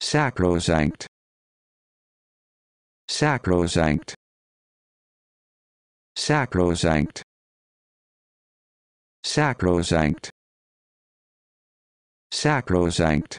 sacrosanct sacrosanct sacrosanct sacrosanct sacrosanct